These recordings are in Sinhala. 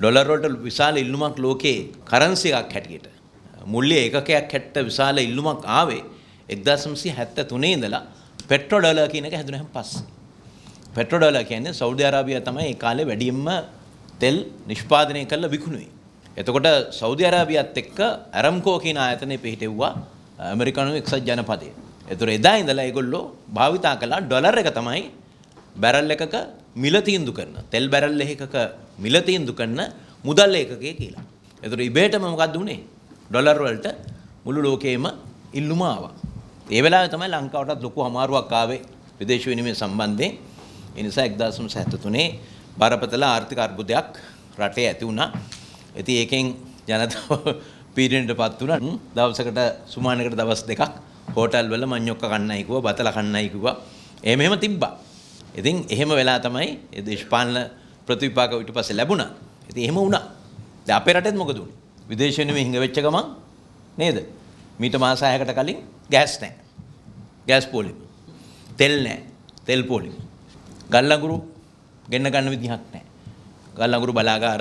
ඩොලරොට විශාල ඉල්ලුමක් ලෝකයේ කරන්සි එකක් හැටියට. මුල්ලේ ඒකකයක් හැට්ට විශාල ඉල්ලුමක් ආවේ එක්දසම්සි හැත්ත තුනේ ඉඳලා පෙට්‍රෝ ඩොල කියන එක හැදුනහම පස්. පෙට්‍රෝ ඩොල කියන්නේ සෞදි අරාබිය තමයි ඒ කාලේ වැඩියෙන්ම තෙල් නිෂ්පාදනය කළ විකුණුවේ. එතකොට සෞදි අරාබියත් එක්ක ඇරම්කෝ කියන ආයතනය පිහිටෙව්වා ඇමරිකානු එක්සත් ජනපදය. එතකොට එදා ඉඳලා ඒගොල්ලෝ භාවිතා කළා ඩොලර් එක තමයි බැරල් එකක මිල තීන්දු කරන තෙල් බැරල් එකක මිල තීන්දු කරන මුදල් ඒකකය කියලා. එතකොට ඉබේටම මොකද්ද උනේ? ඩොලර් වලට මුළු ලෝකෙම ඉල්ලුම ආවා. ඒ වෙලාවේ තමයි ලංකාවටත් ලොකු අමාරුවක් ආවේ විදේශ විනිමය සම්බන්ධයෙන්. ඒ නිසා 1973 බරපතල ආර්ථික අර්බුදයක් රටේ ඇති වුණා. ඉතින් ඒකෙන් ජනතාව පීඩනයටපත් වුණා. දවසකට සුමානකට දවස් දෙකක් හෝටල් වල මඤ්ඤොක්ක කන්නයි කිව්වා, බතලා කන්නයි කිව්වා. එහෙම එහෙම තිබ්බා. ඉතින් එහෙම වෙලා තමයි ඒ දේශපාලන ප්‍රතිවිපාක ඊට පස්සේ ලැබුණා. ඉතින් එහෙම වුණා. දැන් අපේ රටෙත් මොකද උනේ? විදේශ විනිමය හිඟ වෙච්ච ගමන් නේද? මීට මාස 6කට කලින් ගෑස් නැහැ. ගෑස් පොලිම. තෙල් නැහැ. තෙල් පොලිම. ගල් අඟුරු ගෙන්න ගන්න විදිහක් නැහැ. ගල් අඟුරු බලාගාර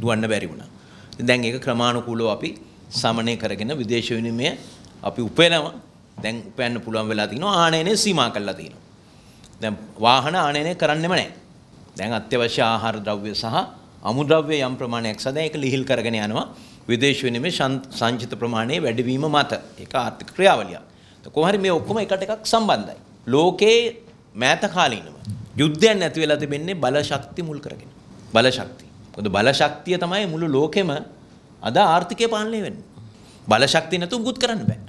දුවන්න බැරි වුණා. ඉතින් දැන් ඒක ක්‍රමානුකූලව අපි සමනය කරගෙන විදේශ විනිමය අපි උපයනවා. දැන් උපයන්න පුළුවන් වෙලා තිනවා ආනයනය සීමා කරලා තිනවා. දැන් වාහන ආනයනය කරන්නෙම නැහැ. දැන් අත්‍යවශ්‍ය ආහාර ද්‍රව්‍ය සහ අමුද්‍රව්‍ය යම් ප්‍රමාණයක් සඳහා ඒක ලිහිල් කරගෙන යනවා විදේශ විනිමය සංචිත ප්‍රමාණය වැඩිවීම මත. ඒක ආර්ථික ක්‍රියාවලියක්. කොහොම මේ ඔක්කොම එකට එකක් සම්බන්ධයි. ලෝකේ මෑත කාලිනව යුද්ධයක් නැති වෙලා තිබෙන්නේ බලශක්ති මුල් කරගෙන. බලශක්ති. මොකද බලශක්තිය තමයි මුළු ලෝකෙම අද ආර්ථිකය පාලනය වෙන්නේ. බලශක්තිය නැතුව මුකුත් කරන්න බෑ.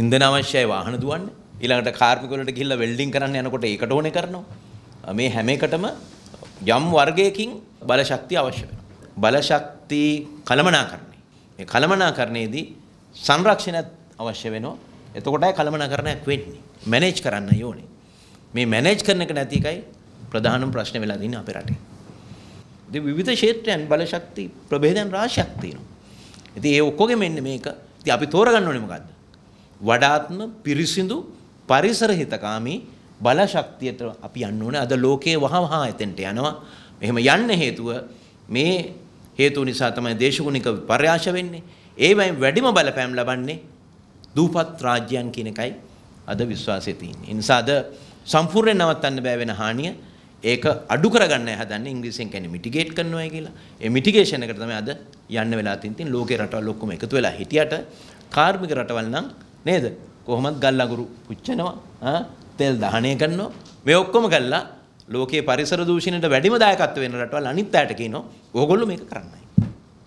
ඉන්ධන අවශ්‍යයි වාහන දුවන්න. ඊළඟට කාර්මික වලට ගිහිල්ලා වෙල්ඩින් කරන්න යනකොට ඒකට ඕනේ කරනවා. මේ හැම එකටම යම් වර්ගයකින් බලශක්තිය අවශ්‍ය වෙනවා. බලශක්ති කළමනාකරණය. මේ කළමනාකරණයේදී සංරක්ෂණත් අවශ්‍ය වෙනවා. එතකොටයි කළමනාකරණයක් වෙන්නේ. මැනේජ් කරන්න ඕනේ. මේ මැනේජ් කරන එක නැති එකයි ප්‍රධානම ප්‍රශ්නේ වෙලා තින්නේ අපේ රටේ. ඉතින් විවිධ ක්ෂේත්‍රයන් බලශක්ති ප්‍රභේදයන් රාශියක් තියෙනවා. ඉතින් ඒ ඔක්කොගෙම එන්නේ මේක. ඉතින් අපි තෝරගන්න ඕනේ මොකද්ද? වඩාත්ම පිරිසිදු පරිසර හිතකාමී බලශක්තියට අපි යන්න ඕනේ. අද ලෝකේ වහවහා එතෙන්ට යනවා. මෙහෙම යන්න හේතුව මේ හේතු නිසා තමයි දේශගුණික පර්යාශ වෙන්නේ. ඒ වයින් වැඩිම බලපෑම් ලබන්නේ දූපත් රාජ්‍යයන් කියන එකයි අද විශ්වාසය තියෙන්නේ. ඒ නිසා අද සම්පූර්ණයෙන් නවත්තන්න බෑ වෙන හානිය ඒක අඩු කරගන්න හදන්නේ ඉංග්‍රීසියෙන් කියන්නේ මිටිගේට් කරනවා කියලා. ඒ මිටිගේෂන් එකට තමයි අද යන්න වෙලා තින් තින් ලෝකේ රටවල් ඔක්කොම එකතු වෙලා හිටියට කාර්මික රටවල් නම් නේද? කොහොමත් ගල් අඟුරු පුච්චනවා තෙල් දහනය කරනවා මේ ඔක්කොම කළා ලෝකයේ පරිසර දූෂණයට වැඩිම දායකත්ව වෙන රටවල් අනිත් අයට කියනවා ඕගොල්ලෝ මේක කරන්නයි